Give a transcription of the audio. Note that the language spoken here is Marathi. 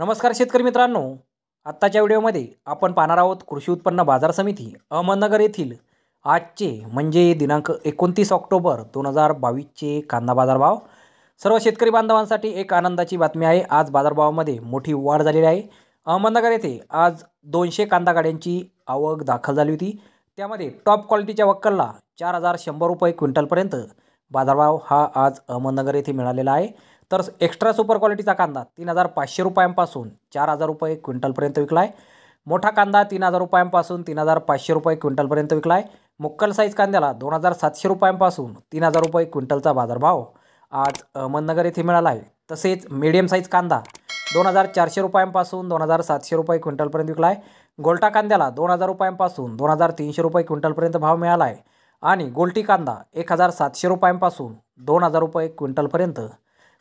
नमस्कार शेतकरी मित्रांनो आत्ताच्या व्हिडिओमध्ये आपण पाहणार आहोत कृषी उत्पन्न बाजार समिती अहमदनगर येथील आजचे म्हणजे दिनांक एकोणतीस ऑक्टोबर दोन हजार बावीसचे कांदा बाजारभाव सर्व शेतकरी बांधवांसाठी एक आनंदाची बातमी आहे आज बाजारभावामध्ये मोठी वाढ झालेली आहे अहमदनगर येथे आज दोनशे कांदा गाड्यांची आवक दाखल झाली होती त्यामध्ये टॉप क्वालिटीच्या वक्कलला चार हजार शंभर रुपये क्विंटलपर्यंत बाजारभाव हा आज अहमदनगर येथे मिळालेला आहे तर एक्स्ट्रा सुपर क्वालिटीचा कांदा तीन हजार पाचशे रुपयांपासून चार हजार रुपये क्विंटलपर्यंत विकला आहे मोठा कांदा तीन हजार रुपयांपासून तीन हजार पाचशे रुपये क्विंटलपर्यंत विकला आहे मुक्कल साईज कांद्याला दोन हजार सातशे रुपयांपासून तीन हजार रुपये क्विंटलचा बाजारभाव आज अहमदनगर येथे मिळाला आहे तसेच मीडियम साईज कांदा दोन हजार चारशे रुपयांपासून दोन हजार सातशे रुपये क्विंटलपर्यंत विकला आहे गोलटा कांद्याला दोन हजार रुपयांपासून दोन हजार तीनशे रुपये क्विंटलपर्यंत भाव मिळाला आहे आणि गोलटी कांदा एक हजार सातशे रुपयांपासून दोन हजार रुपये क्विंटलपर्यंत